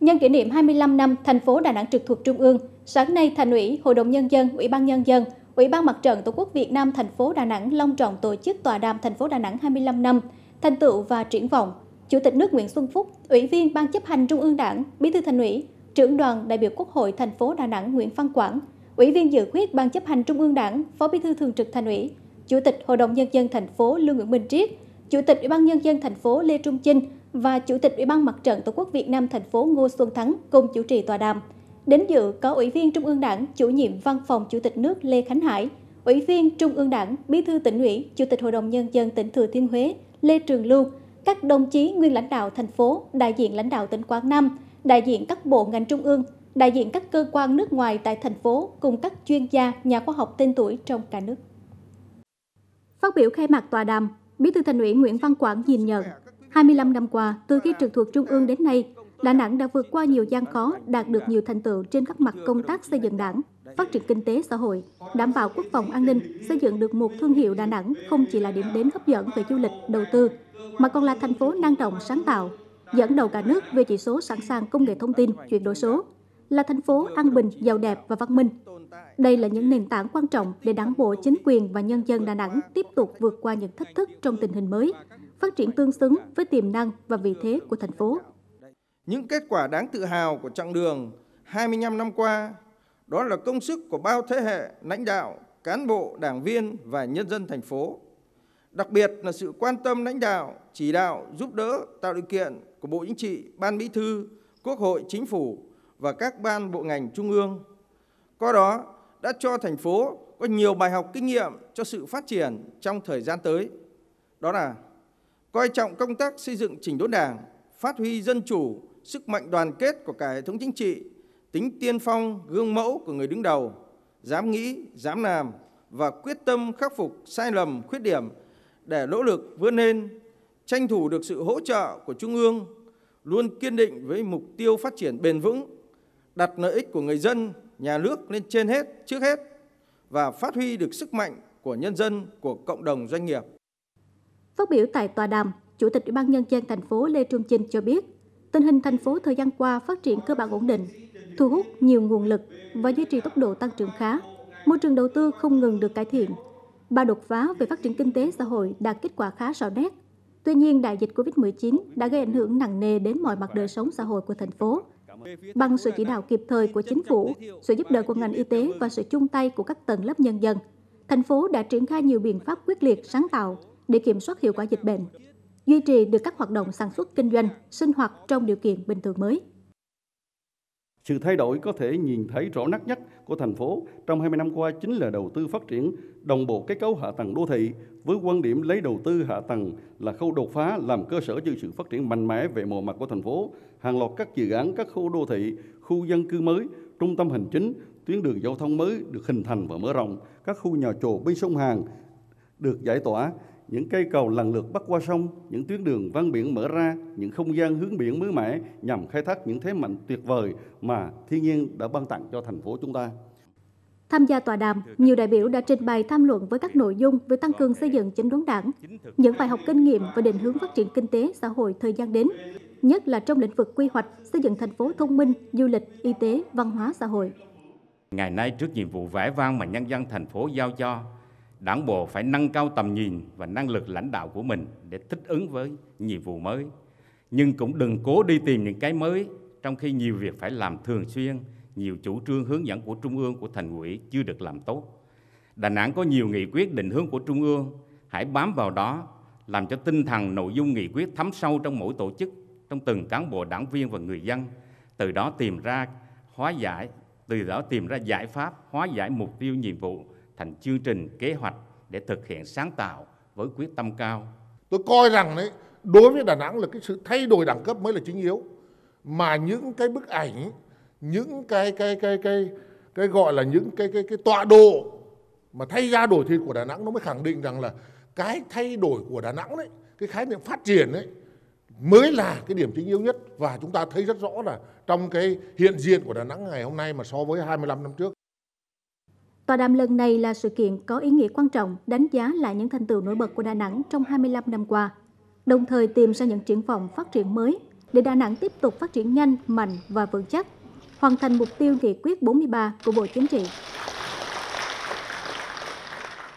Nhân kỷ niệm 25 năm thành phố Đà Nẵng trực thuộc Trung ương, sáng nay Thành ủy, Hội đồng Nhân dân, Ủy ban Nhân dân, Ủy ban Mặt trận Tổ quốc Việt Nam thành phố Đà Nẵng long trọng tổ chức tọa đàm thành phố Đà Nẵng 25 năm, thành tựu và triển vọng. Chủ tịch nước Nguyễn Xuân Phúc, Ủy viên Ban chấp hành Trung ương Đảng, Bí thư Thành ủy, Trưởng đoàn đại biểu Quốc hội thành phố Đà Nẵng Nguyễn Văn Quảng, Ủy viên dự khuyết Ban chấp hành Trung ương Đảng, Phó Bí thư Thường trực Thành ủy, Chủ tịch Hội đồng nhân dân thành phố Lương Nguyễn Minh Triết, Chủ tịch Ủy ban nhân dân thành phố Lê Trung Chinh và Chủ tịch Ủy ban Mặt trận Tổ quốc Việt Nam thành phố Ngô Xuân Thắng cùng chủ trì tòa đàm. Đến dự có Ủy viên Trung ương Đảng, Chủ nhiệm Văn phòng Chủ tịch nước Lê Khánh Hải, Ủy viên Trung ương Đảng, Bí thư tỉnh ủy, Chủ tịch Hội đồng Nhân dân tỉnh Thừa Thiên Huế Lê Trường Lưu, các đồng chí nguyên lãnh đạo thành phố, đại diện lãnh đạo tỉnh Quảng Nam, đại diện các bộ ngành trung ương, đại diện các cơ quan nước ngoài tại thành phố cùng các chuyên gia, nhà khoa học tên tuổi trong cả nước. Phát biểu khai mạc tòa đàm, Bí thư Thành ủy Nguyễn Văn Quảng nhìn nhận 25 năm qua, từ khi trực thuộc Trung ương đến nay, Đà Nẵng đã vượt qua nhiều gian khó, đạt được nhiều thành tựu trên các mặt công tác xây dựng đảng, phát triển kinh tế xã hội, đảm bảo quốc phòng an ninh, xây dựng được một thương hiệu Đà Nẵng không chỉ là điểm đến hấp dẫn về du lịch, đầu tư, mà còn là thành phố năng động, sáng tạo, dẫn đầu cả nước về chỉ số sẵn sàng công nghệ thông tin, chuyển đổi số, là thành phố an bình, giàu đẹp và văn minh, đây là những nền tảng quan trọng để đảng bộ, chính quyền và nhân dân Đà Nẵng tiếp tục vượt qua những thách thức trong tình hình mới, phát triển tương xứng với tiềm năng và vị thế của thành phố. Những kết quả đáng tự hào của chặng đường 25 năm qua, đó là công sức của bao thế hệ lãnh đạo, cán bộ, đảng viên và nhân dân thành phố. Đặc biệt là sự quan tâm lãnh đạo, chỉ đạo, giúp đỡ, tạo điều kiện của Bộ Chính trị, Ban Bí thư, Quốc hội, Chính phủ và các ban bộ ngành trung ương qua đó đã cho thành phố có nhiều bài học kinh nghiệm cho sự phát triển trong thời gian tới. Đó là coi trọng công tác xây dựng chỉnh đốn đảng, phát huy dân chủ, sức mạnh đoàn kết của cả hệ thống chính trị, tính tiên phong, gương mẫu của người đứng đầu, dám nghĩ, dám làm và quyết tâm khắc phục sai lầm, khuyết điểm để nỗ lực vươn lên, tranh thủ được sự hỗ trợ của Trung ương, luôn kiên định với mục tiêu phát triển bền vững, đặt lợi ích của người dân nhà nước lên trên hết, trước hết và phát huy được sức mạnh của nhân dân, của cộng đồng doanh nghiệp. Phát biểu tại tòa đàm, Chủ tịch Ủy ban Nhân dân thành phố Lê Trung Chinh cho biết, tình hình thành phố thời gian qua phát triển cơ bản ổn định, thu hút nhiều nguồn lực và duy trì tốc độ tăng trưởng khá. Môi trường đầu tư không ngừng được cải thiện. Ba đột phá về phát triển kinh tế xã hội đạt kết quả khá rõ nét. Tuy nhiên, đại dịch COVID-19 đã gây ảnh hưởng nặng nề đến mọi mặt đời sống xã hội của thành phố, Bằng sự chỉ đạo kịp thời của chính phủ, sự giúp đỡ của ngành y tế và sự chung tay của các tầng lớp nhân dân, thành phố đã triển khai nhiều biện pháp quyết liệt, sáng tạo để kiểm soát hiệu quả dịch bệnh, duy trì được các hoạt động sản xuất kinh doanh, sinh hoạt trong điều kiện bình thường mới. Sự thay đổi có thể nhìn thấy rõ nét nhất của thành phố trong 20 năm qua chính là đầu tư phát triển đồng bộ kết cấu hạ tầng đô thị với quan điểm lấy đầu tư hạ tầng là khâu đột phá làm cơ sở cho sự phát triển mạnh mẽ về mọi mặt của thành phố. Hàng loạt các dự án, các khu đô thị, khu dân cư mới, trung tâm hành chính, tuyến đường giao thông mới được hình thành và mở rộng, các khu nhà trồ bên sông Hàn được giải tỏa, những cây cầu lần lượt bắt qua sông, những tuyến đường văn biển mở ra, những không gian hướng biển mới mẻ nhằm khai thác những thế mạnh tuyệt vời mà thiên nhiên đã ban tặng cho thành phố chúng ta. Tham gia tọa đàm, nhiều đại biểu đã trình bày tham luận với các nội dung về tăng cường xây dựng chính đốn đảng, những bài học kinh nghiệm và định hướng phát triển kinh tế xã hội thời gian đến, nhất là trong lĩnh vực quy hoạch xây dựng thành phố thông minh, du lịch, y tế, văn hóa xã hội. Ngày nay trước nhiệm vụ vẻ vang mà nhân dân thành phố giao cho, Đảng bộ phải nâng cao tầm nhìn và năng lực lãnh đạo của mình để thích ứng với nhiệm vụ mới. Nhưng cũng đừng cố đi tìm những cái mới trong khi nhiều việc phải làm thường xuyên, nhiều chủ trương hướng dẫn của Trung ương, của thành ủy chưa được làm tốt. Đà Nẵng có nhiều nghị quyết định hướng của Trung ương, hãy bám vào đó, làm cho tinh thần nội dung nghị quyết thấm sâu trong mỗi tổ chức, trong từng cán bộ đảng viên và người dân, từ đó tìm ra hóa giải, từ đó tìm ra giải pháp, hóa giải mục tiêu nhiệm vụ thành chương trình kế hoạch để thực hiện sáng tạo với quyết tâm cao. Tôi coi rằng đấy đối với Đà Nẵng là cái sự thay đổi đẳng cấp mới là chính yếu mà những cái bức ảnh những cái cái cái cái cái gọi là những cái cái cái tọa độ mà thay ra đổi thịt của Đà Nẵng nó mới khẳng định rằng là cái thay đổi của Đà Nẵng đấy cái khái niệm phát triển đấy mới là cái điểm chính yếu nhất và chúng ta thấy rất rõ là trong cái hiện diện của Đà Nẵng ngày hôm nay mà so với 25 năm trước Tọa đàm lần này là sự kiện có ý nghĩa quan trọng đánh giá lại những thành tựu nổi bật của Đà Nẵng trong 25 năm qua, đồng thời tìm ra những triển vọng phát triển mới để Đà Nẵng tiếp tục phát triển nhanh, mạnh và vững chắc, hoàn thành mục tiêu nghị quyết 43 của Bộ Chính trị